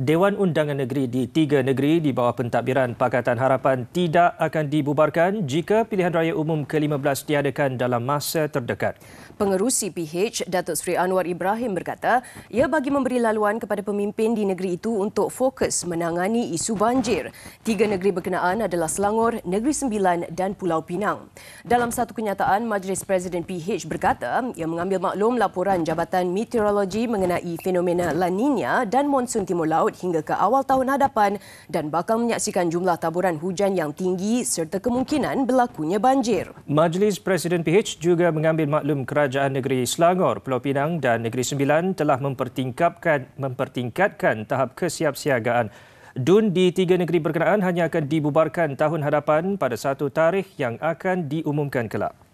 Dewan Undangan Negeri di tiga negeri di bawah pentadbiran Pakatan Harapan tidak akan dibubarkan jika pilihan raya umum ke-15 diadakan dalam masa terdekat. Pengerusi PH, Datuk Seri Anwar Ibrahim berkata, ia bagi memberi laluan kepada pemimpin di negeri itu untuk fokus menangani isu banjir. Tiga negeri berkenaan adalah Selangor, Negeri Sembilan dan Pulau Pinang. Dalam satu kenyataan, Majlis Presiden PH berkata, ia mengambil maklum laporan Jabatan Meteorologi mengenai fenomena La Nina dan Monsun Timur Laut laut hingga ke awal tahun hadapan dan bakal menyaksikan jumlah taburan hujan yang tinggi serta kemungkinan berlakunya banjir. Majlis Presiden PH juga mengambil maklum Kerajaan Negeri Selangor, Pulau Pinang dan Negeri Sembilan telah mempertingkatkan, mempertingkatkan tahap kesiapsiagaan. Dun di tiga negeri berkenaan hanya akan dibubarkan tahun hadapan pada satu tarikh yang akan diumumkan kelak.